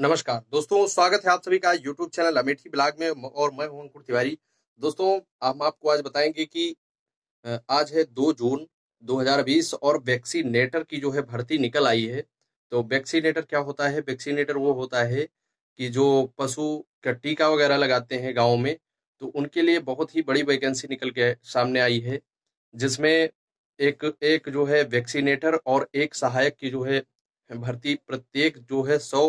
नमस्कार दोस्तों स्वागत है आप सभी का YouTube चैनल अमेठी ब्लॉग में और मैं हूं अंकुर तिवारी दोस्तों हम आपको आज बताएंगे कि आज है 2 जून 2020 और वैक्सीनेटर की जो है भर्ती निकल आई है तो वैक्सीनेटर क्या होता है वैक्सीनेटर वो होता है कि जो पशु का टीका वगैरह लगाते हैं गाँव में तो उनके लिए बहुत ही बड़ी वैकेंसी निकल के सामने आई है जिसमें एक एक जो है वैक्सीनेटर और एक सहायक की जो है भर्ती प्रत्येक जो है सौ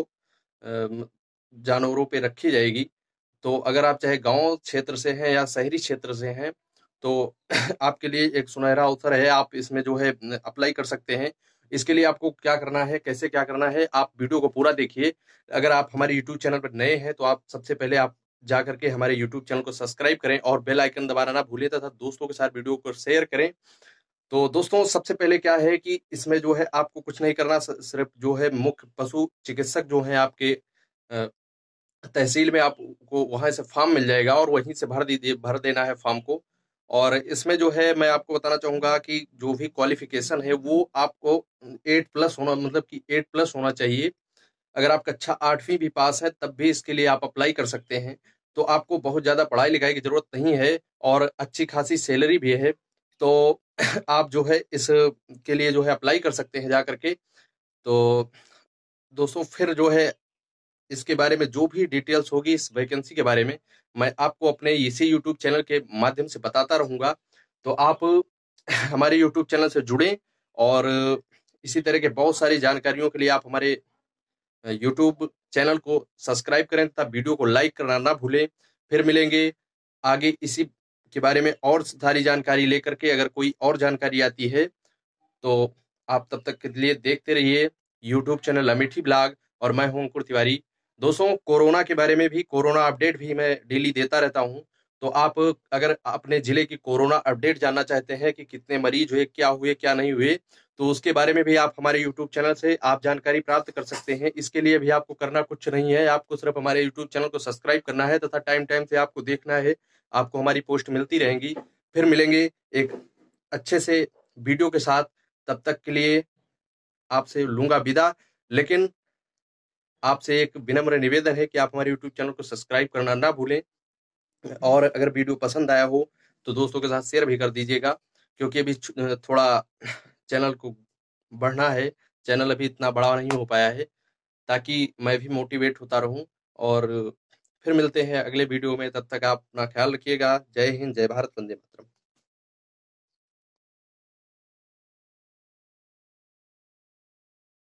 जानवरों पे रखी जाएगी तो अगर आप चाहे गांव क्षेत्र से हैं या शहरी क्षेत्र से हैं तो आपके लिए एक सुनहरा अवसर है आप इसमें जो है अप्लाई कर सकते हैं इसके लिए आपको क्या करना है कैसे क्या करना है आप वीडियो को पूरा देखिए अगर आप हमारे यूट्यूब चैनल पर नए हैं तो आप सबसे पहले आप जा करके हमारे यूट्यूब चैनल को सब्सक्राइब करें और बेल आइकन दबाना ना भूलें तथा दोस्तों के साथ वीडियो को शेयर करें तो दोस्तों सबसे पहले क्या है कि इसमें जो है आपको कुछ नहीं करना सिर्फ जो है मुख्य पशु चिकित्सक जो है आपके तहसील में आपको वहां से फॉर्म मिल जाएगा और वहीं से भर दीजिए भर देना है फॉर्म को और इसमें जो है मैं आपको बताना चाहूंगा कि जो भी क्वालिफिकेशन है वो आपको एट प्लस होना मतलब कि एट प्लस होना चाहिए अगर आप कक्षा अच्छा आठवीं भी पास है तब भी इसके लिए आप अप्लाई कर सकते हैं तो आपको बहुत ज़्यादा पढ़ाई लिखाई की ज़रूरत नहीं है और अच्छी खासी सैलरी भी है तो आप जो है इस के लिए जो है अप्लाई कर सकते हैं जा करके तो दोस्तों फिर जो है इसके बारे में जो भी डिटेल्स होगी इस वैकेंसी के बारे में मैं आपको अपने इसी यूट्यूब चैनल के माध्यम से बताता रहूँगा तो आप हमारे यूट्यूब चैनल से जुड़ें और इसी तरह के बहुत सारी जानकारियों के लिए आप हमारे यूट्यूब चैनल को सब्सक्राइब करें तथा वीडियो को लाइक करना ना भूलें फिर मिलेंगे आगे इसी के बारे में और सारी जानकारी लेकर के अगर कोई और जानकारी आती है तो आप तब तक के लिए देखते रहिए यूट्यूब चैनल अमेठी ब्लॉग और मैं हूं अंकुर तिवारी दोस्तों कोरोना के बारे में भी कोरोना अपडेट भी मैं डेली देता रहता हूं तो आप अगर अपने जिले की कोरोना अपडेट जानना चाहते हैं कि कितने मरीज हुए क्या हुए क्या नहीं हुए तो उसके बारे में भी आप हमारे यूट्यूब चैनल से आप जानकारी प्राप्त कर सकते हैं इसके लिए भी आपको करना कुछ नहीं है आपको सिर्फ हमारे यूट्यूब चैनल को सब्सक्राइब करना है तथा टाइम टाइम से आपको देखना है आपको हमारी पोस्ट मिलती रहेंगी फिर मिलेंगे एक अच्छे से वीडियो के साथ तब तक के लिए आपसे लूंगा विदा लेकिन आपसे एक विनम्र निवेदन है कि आप हमारे यूट्यूब चैनल को सब्सक्राइब करना ना भूलें हम्म। और अगर वीडियो पसंद आया हो तो दोस्तों के साथ शेयर भी कर दीजिएगा क्योंकि अभी थोड़ा चैनल को बढ़ना है चैनल अभी इतना बड़ा नहीं हो पाया है ताकि मैं भी मोटिवेट होता रहूं और फिर मिलते हैं अगले वीडियो में तब तक आप अपना ख्याल रखिएगा जय हिंद जय भारत वंदे मातरम